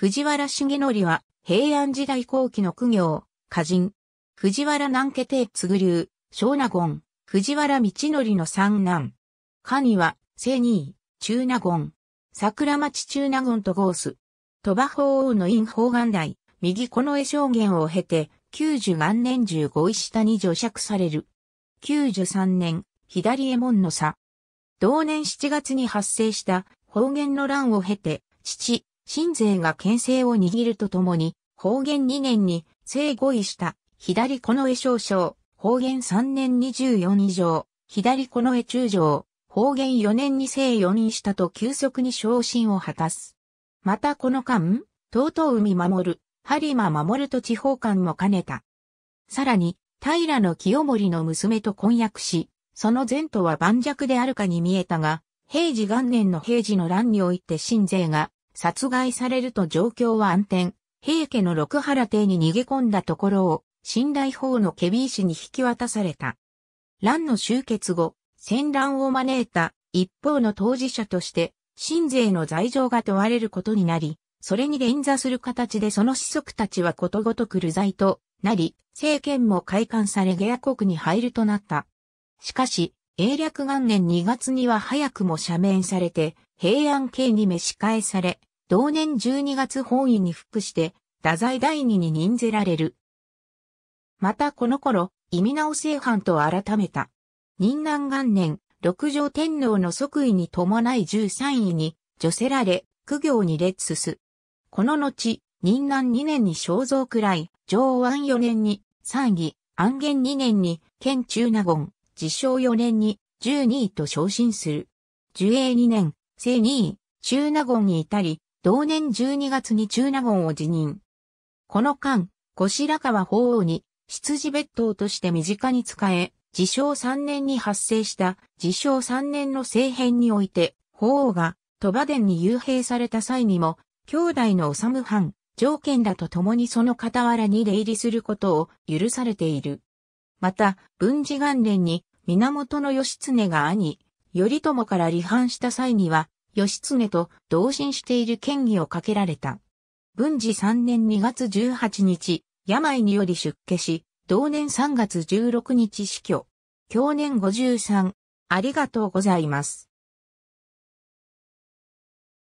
藤原重則は、平安時代後期の苦行、歌人。藤原南家帝継流、小納言、藤原道則の三男。カには、正二位、中納言。桜町中納言とゴース。鳥羽法王の院方眼代、右この絵証言を経て、九十元年十五位下に除釈される。九十三年、左衛門の差。同年七月に発生した方言の乱を経て、父、新税が牽制を握るとともに、方言2年に、正5位した、左この絵少将、方言3年24以上、左この絵中将、方言4年に正4位したと急速に昇進を果たす。またこの間、とうとう海守る、播磨守と地方官も兼ねた。さらに、平の清盛の娘と婚約し、その前途は盤石であるかに見えたが、平治元年の平治の乱において新税が殺害されると状況は暗転、平家の六原邸に逃げ込んだところを、信頼法のケビー氏に引き渡された。乱の終結後、戦乱を招いた一方の当事者として、新税の罪状が問われることになり、それに連座する形でその子息たちはことごとく流罪となり、政権も開館され下ア国に入るとなった。しかし、英略元年2月には早くも赦免されて、平安刑に召し返され、同年12月本位に服して、太宰第二に任ぜられる。またこの頃、意味直正藩と改めた。任南元年、六条天皇の即位に伴い13位に、除せられ、苦行に列す。この後、任南2年に肖像くらい、上安4年に、三位、安元2年に、県中納言、自称4年に、12位と昇進する。寿永2年、正2位、中納言に至り、同年12月に中納言を辞任。この間、後白河法皇に、執事別当として身近に使え、自称3年に発生した自称3年の政変において、法皇が鳥羽殿に幽閉された際にも、兄弟の治藩、条件だと共にその傍らに出入りすることを許されている。また、文治元年に源義経が兄、頼朝から離反した際には、義経と同心している権威をかけられた。文治3年2月18日、病により出家し、同年3月16日死去。去年53、ありがとうございます。